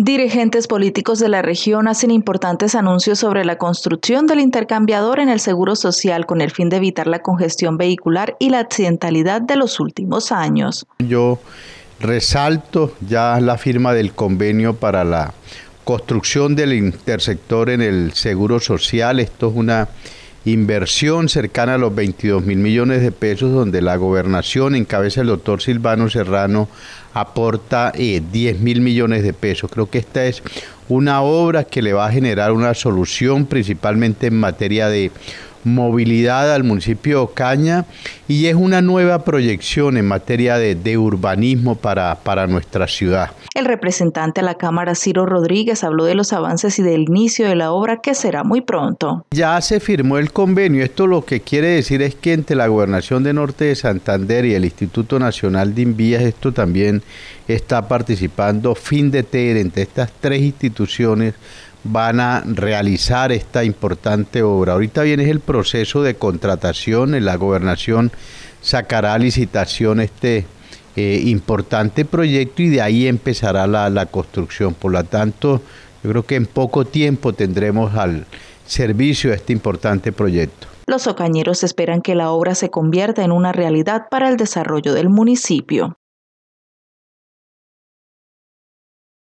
Dirigentes políticos de la región hacen importantes anuncios sobre la construcción del intercambiador en el Seguro Social con el fin de evitar la congestión vehicular y la accidentalidad de los últimos años. Yo resalto ya la firma del convenio para la construcción del intersector en el Seguro Social. Esto es una inversión cercana a los 22 mil millones de pesos, donde la gobernación en el doctor Silvano Serrano aporta eh, diez 10 mil millones de pesos. Creo que esta es una obra que le va a generar una solución principalmente en materia de movilidad al municipio caña y es una nueva proyección en materia de, urbanismo para, para, nuestra ciudad. El representante a la Cámara, Ciro Rodríguez, habló de los avances y del inicio de la obra que será muy pronto. Ya se firmó el convenio. Esto lo que quiere decir es que entre la Gobernación de Norte de Santander y el Instituto Nacional de Invías, esto también está participando. Fin de TER, entre estas tres instituciones van a realizar esta importante obra. Ahorita viene el proceso de contratación, la gobernación sacará a licitación este eh, importante proyecto y de ahí empezará la, la construcción. Por lo tanto, yo creo que en poco tiempo tendremos al servicio este importante proyecto. Los ocañeros esperan que la obra se convierta en una realidad para el desarrollo del municipio.